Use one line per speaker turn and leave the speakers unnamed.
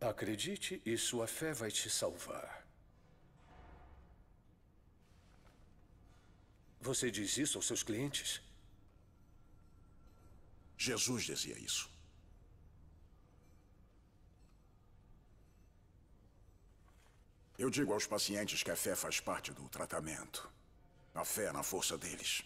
Acredite e sua fé vai te salvar. Você diz isso aos seus
clientes? Jesus dizia isso.
Eu digo aos pacientes que a fé faz parte do tratamento. A fé é na força deles.